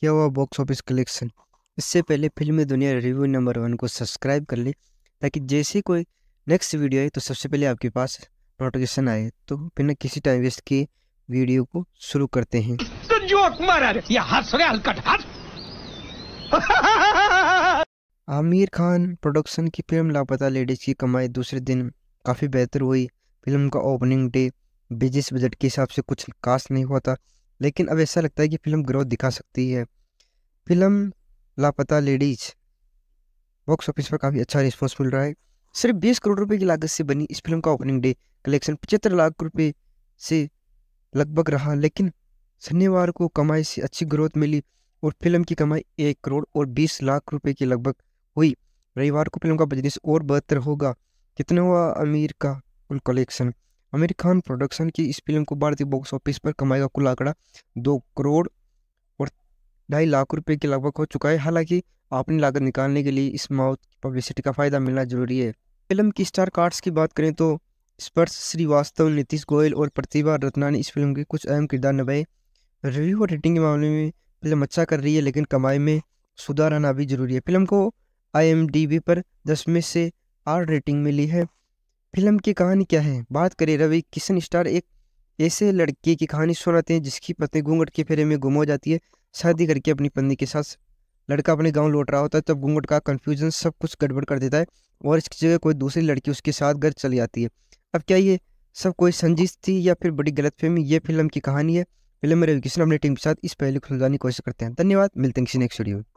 क्या हुआ box office collection इससे पहले Filmi Duniya review number one को सब्सक्राइब कर ले ताकि जैसे कोई नेक्स्ट वीडियो आए तो सबसे पहले आपके पास नोटिफिकेशन आए तो बिना किसी टाइम वेस्ट किए वीडियो को शुरू करते हैं तो आमिर खान प्रोडक्शन की फिल्म लापता लेडीज की कमाई दूसरे दिन काफ़ी बेहतर हुई फिल्म का ओपनिंग डे बिजनेस बजट के हिसाब से कुछ कास्ट नहीं हुआ था लेकिन अब ऐसा लगता है कि फिल्म ग्रोथ दिखा सकती है film Laapataa ladies box office पर काफ़ी अच्छा रिस्पॉन्स मिल रहा है सिर्फ बीस करोड़ रुपए की लागत से बनी इस फिल्म का ओपनिंग डे कलेक्शन पचहत्तर लाख रुपए से लगभग रहा लेकिन शनिवार को कमाई से अच्छी ग्रोथ मिली और फिल्म की कमाई एक करोड़ और बीस लाख रुपए के लगभग हुई रविवार को फिल्म का बिजनेस और बेहतर होगा कितना हुआ आमिर का कुल कलेक्शन आमिर खान प्रोडक्शन की इस फिल्म को भारतीय बॉक्स ऑफिस पर कमाई का कुल आंकड़ा दो करोड़ ढाई लाख रुपए के लगभग हो चुका है हालांकि अपनी लागत निकालने के लिए इस माउथ पब्लिसिटी का फायदा मिलना जरूरी है फिल्म की स्टार कार्ड्स की बात करें तो स्पर्श श्रीवास्तव नीतीश गोयल और प्रतिभा रत्ना ने इस फिल्म के कुछ अहम किरदार निभाए रिव्यू और रेटिंग के मामले में फिल्म अच्छा कर रही है लेकिन कमाई में सुधार आना भी जरूरी है फिल्म को आई पर दस में से आठ रेटिंग मिली है फिल्म की कहानी क्या है बात करें रवि किशन स्टार एक ऐसे लड़के की कहानी सुनाते हैं जिसकी पत्नी घूंघट के फेरे में गुम हो जाती है शादी करके अपनी पत्नी के साथ लड़का अपने गांव लौट रहा होता है तब घूंघट का कन्फ्यूजन सब कुछ गड़बड़ कर देता है और इसकी जगह कोई दूसरी लड़की उसके साथ घर चली जाती है अब क्या ये सब कोई संजीश थी या फिर बड़ी गलतफहमी ये फिल्म की कहानी है फिल्म में रवि किशन अपनी टीम के साथ इस पहले को समझाने की कोशिश करते हैं धन्यवाद मिलते हैं किसी नेक्स्ट वीडियो में